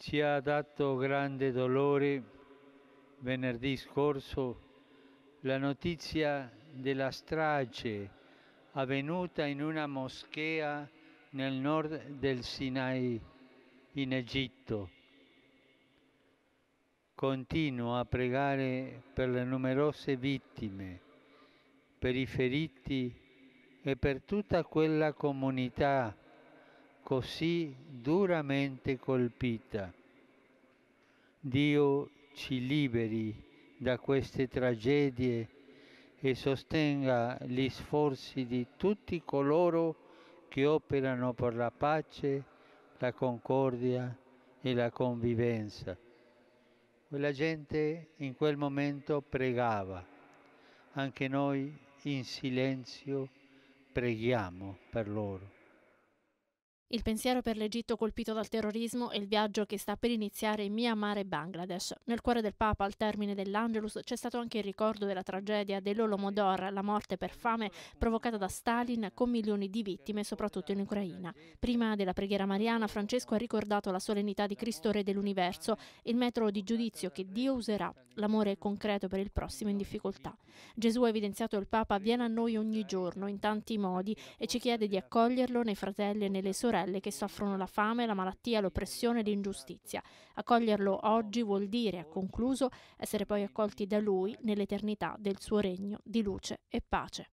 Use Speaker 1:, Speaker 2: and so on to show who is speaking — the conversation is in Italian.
Speaker 1: ci ha dato grande dolore venerdì scorso la notizia della strage avvenuta in una moschea nel nord del Sinai in Egitto. Continuo a pregare per le numerose vittime, per i feriti e per tutta quella comunità così duramente colpita. Dio ci liberi da queste tragedie e sostenga gli sforzi di tutti coloro che operano per la pace, la concordia e la convivenza. Quella gente in quel momento pregava, anche noi in silenzio preghiamo per loro.
Speaker 2: Il pensiero per l'Egitto colpito dal terrorismo e il viaggio che sta per iniziare in Myanmar e Bangladesh. Nel cuore del Papa, al termine dell'Angelus, c'è stato anche il ricordo della tragedia dell'Olomodor, la morte per fame provocata da Stalin con milioni di vittime, soprattutto in Ucraina. Prima della preghiera mariana, Francesco ha ricordato la solennità di Cristo Re dell'Universo il metodo di giudizio che Dio userà, l'amore concreto per il prossimo in difficoltà. Gesù, ha evidenziato il Papa, viene a noi ogni giorno, in tanti modi, e ci chiede di accoglierlo nei fratelli e nelle sorelle sorelle che soffrono la fame, la malattia, l'oppressione e l'ingiustizia. Accoglierlo oggi vuol dire, ha concluso, essere poi accolti da Lui nell'eternità del suo regno di luce e pace.